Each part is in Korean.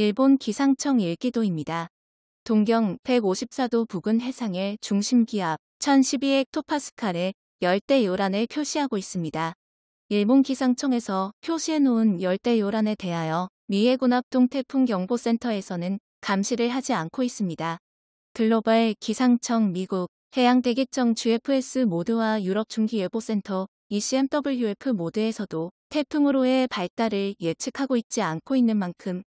일본 기상청 일기도입니다. 동경 154도 부근 해상의 중심 기압 1012헥토파스칼의 열대 요란을 표시하고 있습니다. 일본 기상청에서 표시해 놓은 열대 요란에 대하여 미해군합동 태풍 경보센터에서는 감시를 하지 않고 있습니다. 글로벌 기상청 미국 해양대기청 GFS 모드와 유럽 중기예보센터 ECMWF 모드에서도 태풍으로의 발달을 예측하고 있지 않고 있는 만큼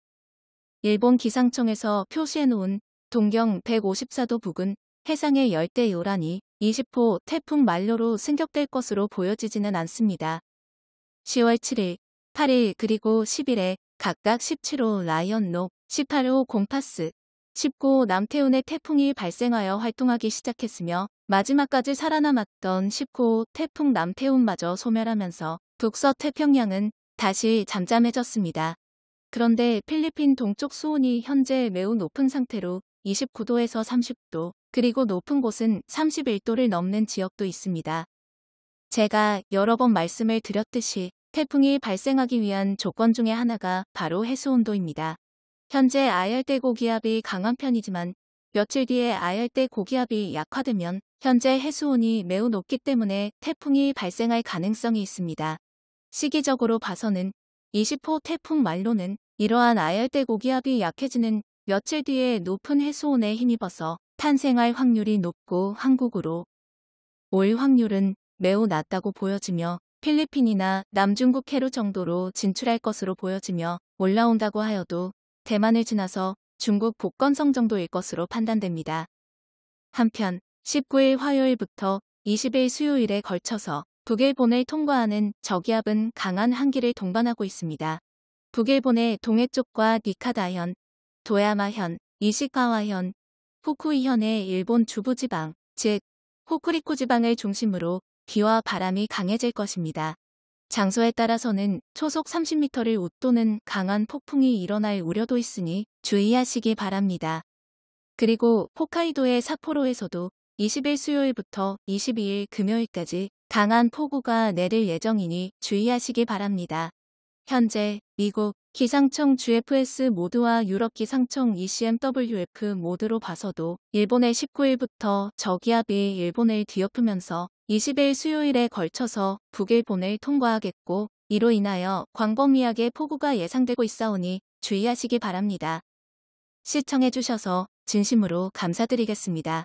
일본 기상청에서 표시해놓은 동경 154도 부근 해상의 열대 요란이 20호 태풍 만료로 승격될 것으로 보여지지는 않습니다. 10월 7일, 8일 그리고 10일에 각각 17호 라이언록, 18호 공파스, 19호 남태운의 태풍이 발생하여 활동하기 시작했으며 마지막까지 살아남았던 19호 태풍 남태운마저 소멸하면서 북서 태평양은 다시 잠잠해졌습니다. 그런데 필리핀 동쪽 수온이 현재 매우 높은 상태로 29도에서 30도, 그리고 높은 곳은 31도를 넘는 지역도 있습니다. 제가 여러 번 말씀을 드렸듯이 태풍이 발생하기 위한 조건 중에 하나가 바로 해수온도입니다. 현재 아열대 고기압이 강한 편이지만 며칠 뒤에 아열대 고기압이 약화되면 현재 해수온이 매우 높기 때문에 태풍이 발생할 가능성이 있습니다. 시기적으로 봐서는 20호 태풍 말로는 이러한 아열대 고기압이 약해지는 며칠 뒤에 높은 해수온에 힘입어서 탄생할 확률이 높고 한국으로 올 확률은 매우 낮다고 보여지며 필리핀이나 남중국 해류 정도로 진출할 것으로 보여지며 올라온다고 하여도 대만을 지나서 중국 복건성 정도일 것으로 판단됩니다. 한편 19일 화요일부터 20일 수요일에 걸쳐서 북일본을 통과하는 저기압은 강한 한기를 동반하고 있습니다. 북일본의 동해쪽과 니카다현, 도야마현, 이시카와현, 후쿠이현의 일본 주부지방, 즉호쿠리코 지방을 중심으로 비와 바람이 강해질 것입니다. 장소에 따라서는 초속 30m를 웃도는 강한 폭풍이 일어날 우려도 있으니 주의하시기 바랍니다. 그리고 홋카이도의 사포로에서도 20일 수요일부터 22일 금요일까지 강한 폭우가 내릴 예정이니 주의하시기 바랍니다. 현재 미국 기상청 GFS 모드와 유럽 기상청 ECMWF 모드로 봐서도 일본의 19일부터 저기압이 일본을 뒤엎으면서 20일 수요일에 걸쳐서 북일본을 통과하겠고 이로 인하여 광범위하게 폭우가 예상되고 있어오니 주의하시기 바랍니다. 시청해주셔서 진심으로 감사드리겠습니다.